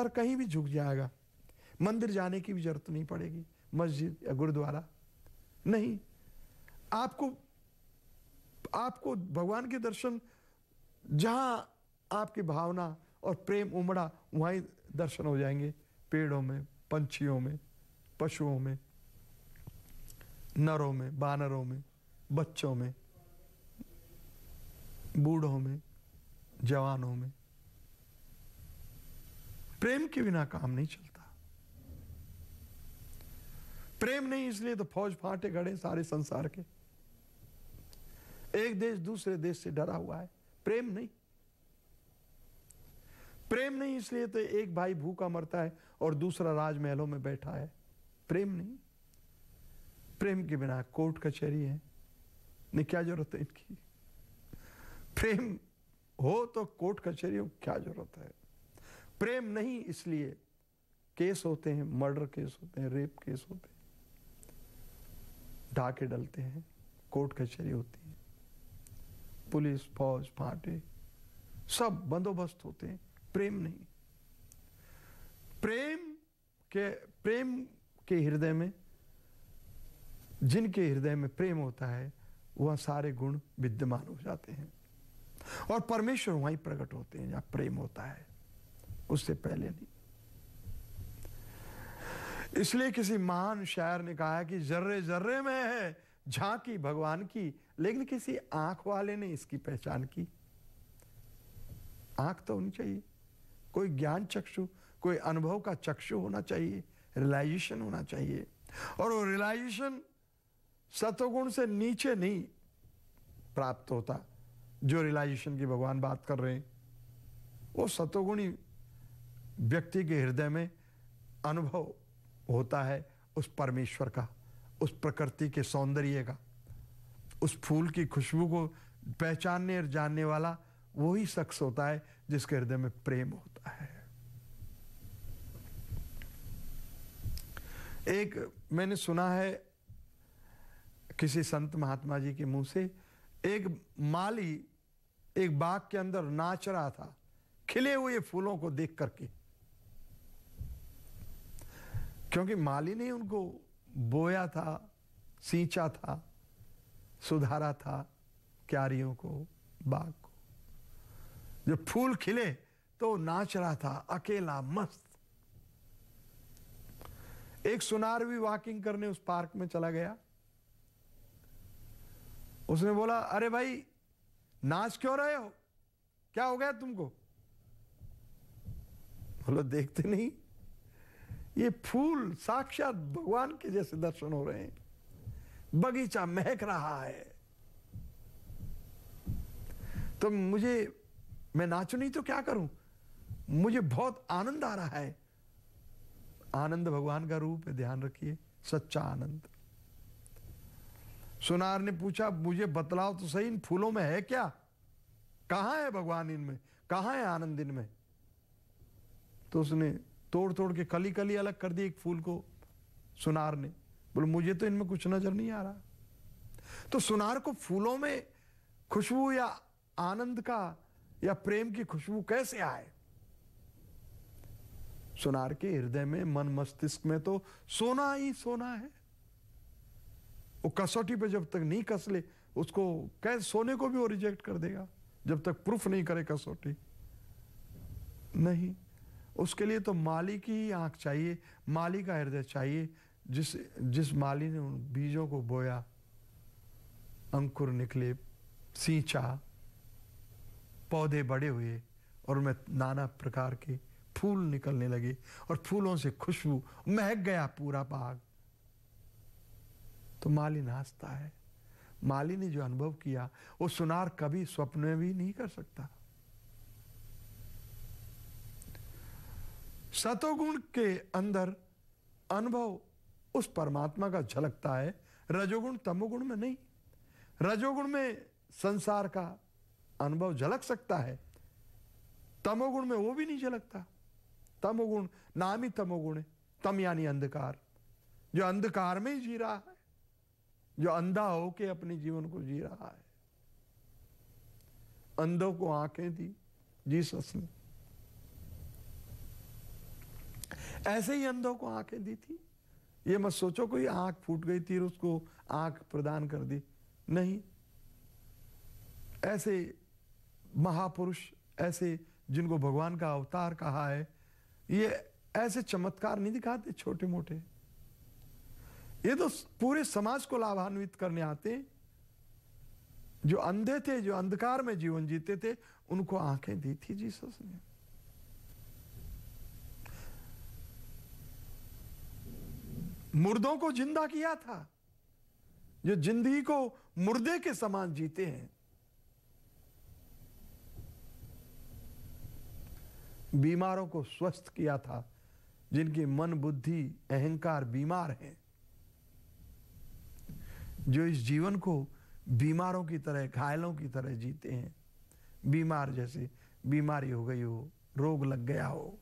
और कहीं भी झुक जाएगा मंदिर जाने की भी जरूरत नहीं पड़ेगी मस्जिद या गुरुद्वारा नहीं आपको आपको भगवान के दर्शन जहां आपकी भावना और प्रेम उमड़ा वहीं दर्शन हो जाएंगे पेड़ों में पंछियों में पशुओं में नरों में बानरों में बच्चों में बूढ़ों में जवानों में प्रेम के बिना काम नहीं चलता प्रेम नहीं इसलिए तो फौज फाटे गड़े सारे संसार के एक देश दूसरे देश से डरा हुआ है प्रेम नहीं प्रेम नहीं इसलिए तो एक भाई भूखा मरता है और दूसरा राजमहलों में बैठा है प्रेम नहीं प्रेम के बिना कोर्ट कचहरी है नहीं क्या जरूरत है इनकी प्रेम हो तो कोर्ट कचहरी हो क्या जरूरत है प्रेम नहीं इसलिए केस होते हैं मर्डर केस होते हैं रेप केस होते हैं ढाके डलते हैं कोर्ट कचहरी होती है पुलिस फौज फाटे सब बंदोबस्त होते हैं प्रेम नहीं प्रेम के प्रेम के हृदय में जिनके हृदय में प्रेम होता है वह सारे गुण विद्यमान हो जाते हैं और परमेश्वर वहीं प्रकट होते हैं जहां प्रेम होता है उससे पहले नहीं इसलिए किसी महान शायर ने कहा है कि जर्रे जर्रे में है झांकी भगवान की लेकिन किसी आंख वाले ने इसकी पहचान की आंख तो होनी चाहिए कोई ज्ञान चक्षु कोई अनुभव का चक्षु होना चाहिए रिलाइजेशन होना चाहिए और वो रिलाइजेशन सतोगुण से नीचे नहीं प्राप्त होता जो रिलाइजेशन की भगवान बात कर रहे हैं वो सतोगुणी व्यक्ति के हृदय में अनुभव होता है उस परमेश्वर का उस प्रकृति के सौंदर्य का उस फूल की खुशबू को पहचानने और जानने वाला वही शख्स होता है जिसके हृदय में प्रेम होता है एक मैंने सुना है किसी संत महात्मा जी के मुंह से एक माली एक बाग के अंदर नाच रहा था खिले हुए फूलों को देख करके क्योंकि माली ने उनको बोया था सींचा था सुधारा था क्यारियों को बाग को जब फूल खिले तो नाच रहा था अकेला मस्त एक सुनार भी वॉकिंग करने उस पार्क में चला गया उसने बोला अरे भाई नाच क्यों रहे हो क्या हो गया तुमको बोलो देखते नहीं ये फूल साक्षात भगवान के जैसे दर्शन हो रहे हैं बगीचा महक रहा है तो मुझे मैं नाचू नहीं तो क्या करूं मुझे बहुत आनंद आ रहा है आनंद भगवान का रूप है ध्यान रखिए सच्चा आनंद सुनार ने पूछा मुझे बतलाओ तो सही इन फूलों में है क्या कहा है भगवान इनमें कहा है आनंद इनमें तो उसने तोड़ तोड़ के कली कली अलग कर दी एक फूल को सुनार ने बोले मुझे तो इनमें कुछ नजर नहीं आ रहा तो सुनार को फूलों में खुशबू या आनंद का या प्रेम की खुशबू कैसे आए सुनार के हृदय में मन मस्तिष्क में तो सोना ही सोना है वो कसौटी पे जब तक नहीं कस ले उसको कैसे सोने को भी वो रिजेक्ट कर देगा जब तक प्रूफ नहीं करे कसौटी नहीं उसके लिए तो माली की ही आँख चाहिए माली का हृदय चाहिए जिस जिस माली ने उन बीजों को बोया अंकुर निकले सींचा पौधे बड़े हुए और उनमें नाना प्रकार के फूल निकलने लगे और फूलों से खुशबू महक गया पूरा बाग तो माली नाचता है माली ने जो अनुभव किया वो सुनार कभी स्वप्न में भी नहीं कर सकता सतोगुण के अंदर अनुभव उस परमात्मा का झलकता है रजोगुण तमोगुण में नहीं रजोगुण में संसार का अनुभव झलक सकता है तमोगुण में वो भी नहीं झलकता तमोगुण नाम ही तमोगुण है तम यानी अंधकार जो अंधकार में ही जी रहा है जो अंधा होके अपने जीवन को जी रहा है अंधों को आंखें दी जीसस ने ऐसे ही अंधों को आंखें दी थी ये मत सोचो कोई आंख फूट गई थी और उसको आंख प्रदान कर दी नहीं ऐसे महापुरुष ऐसे जिनको भगवान का अवतार कहा है ये ऐसे चमत्कार नहीं दिखाते छोटे मोटे ये तो पूरे समाज को लाभान्वित करने आते जो अंधे थे जो अंधकार में जीवन जीते थे उनको आंखें दी थी जीसस ने मुर्दों को जिंदा किया था जो जिंदगी को मुर्दे के समान जीते हैं बीमारों को स्वस्थ किया था जिनकी मन बुद्धि अहंकार बीमार हैं जो इस जीवन को बीमारों की तरह घायलों की तरह जीते हैं बीमार जैसे बीमारी हो गई हो रोग लग गया हो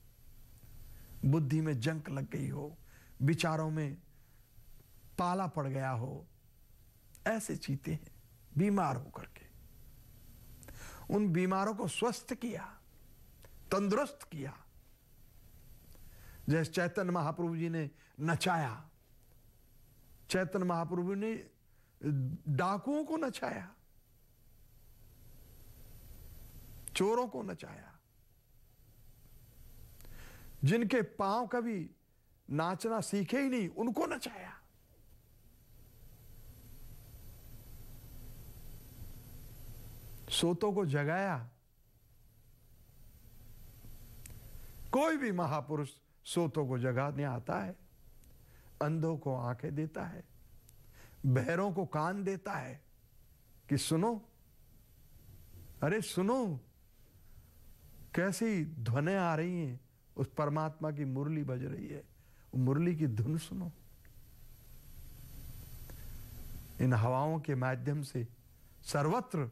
बुद्धि में जंक लग गई हो विचारों में पाला पड़ गया हो ऐसे चीते हैं बीमार होकर के उन बीमारों को स्वस्थ किया तंदुरुस्त किया जैसे चैतन्य महाप्रभु जी ने नचाया चैतन्य महाप्रभु ने डाकुओं को नचाया चोरों को नचाया जिनके पांव कभी नाचना सीखे ही नहीं उनको नचाया सोतों को जगाया कोई भी महापुरुष सोतों को जगाने आता है अंधों को आंखें देता है बहरों को कान देता है कि सुनो अरे सुनो कैसी ध्वनि आ रही हैं उस परमात्मा की मुरली बज रही है मुरली की धुन सुनो इन हवाओं के माध्यम से सर्वत्र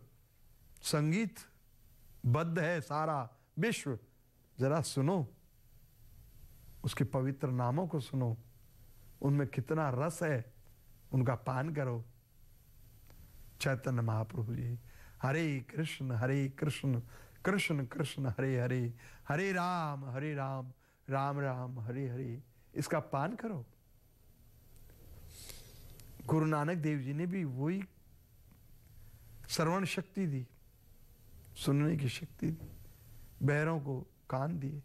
संगीत बद्ध है सारा विश्व जरा सुनो उसके पवित्र नामों को सुनो उनमें कितना रस है उनका पान करो चैतन्य महाप्रभु जी हरे कृष्ण हरे कृष्ण कृष्ण कृष्ण हरे हरे हरे राम हरे राम राम राम हरे हरे इसका पान करो गुरु नानक देव जी ने भी वही श्रवण शक्ति दी सुनने की शक्ति दी बहरों को कान दिए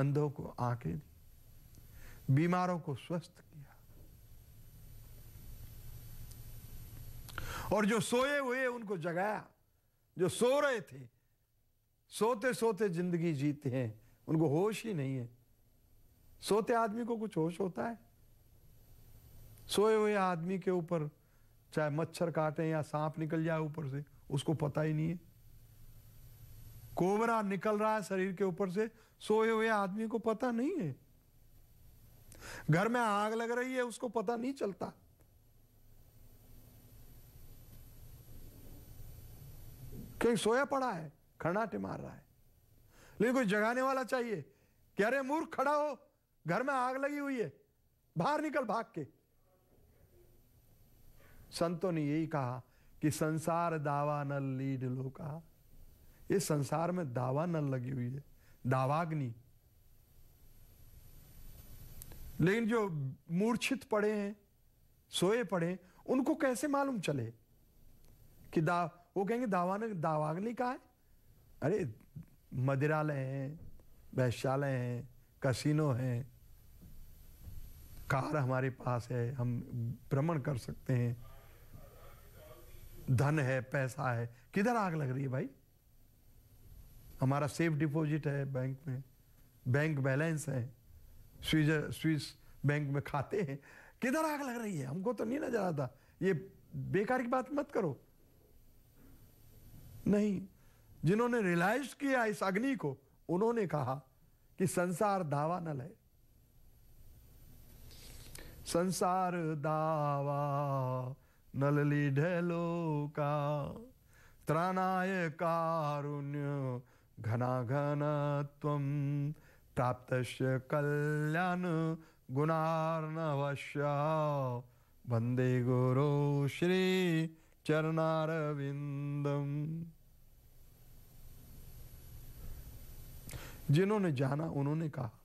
अंधों को आंखें दी बीमारों को स्वस्थ किया और जो सोए हुए उनको जगाया जो सो रहे थे सोते सोते जिंदगी जीते हैं उनको होश ही नहीं है सोते आदमी को कुछ होश होता है सोए हुए आदमी के ऊपर चाहे मच्छर काटे या सांप निकल जाए ऊपर से उसको पता ही नहीं है कोबरा निकल रहा है शरीर के ऊपर से सोए हुए आदमी को पता नहीं है घर में आग लग रही है उसको पता नहीं चलता कहीं सोया पड़ा है खड़ाटे मार रहा है लेकिन कोई जगाने वाला चाहिए कि अरे मूर्ख खड़ा हो घर में आग लगी हुई है बाहर निकल भाग के संतों ने यही कहा कि संसार दावा नल लीड लो कहा ये संसार में दावा नल लगी हुई है दावाग्नि लेकिन जो मूर्छित पड़े हैं सोए पड़े उनको कैसे मालूम चले कि दा वो कहेंगे दावा ने दावाग्नि कहा है अरे मदिरालय हैं वैश्यालय हैं कसिनो हैं कार हमारे पास है हम भ्रमण कर सकते हैं धन है पैसा है किधर आग लग रही है भाई हमारा सेफ डिपॉजिट है बैंक में बैंक बैलेंस है स्विज स्विस बैंक में खाते हैं किधर आग लग रही है हमको तो नहीं नजर आता ये बेकार की बात मत करो नहीं जिन्होंने रियलाइज किया इस अग्नि को उन्होंने कहा कि संसार धावा न लाए संसार दावा नलली ढेलो का त्राणाय कारुण्य घना घनत्व प्राप्त कल्याण गुणार्णवश्या वंदे गुरु श्री चरणारविंदम जिन्होंने जाना उन्होंने कहा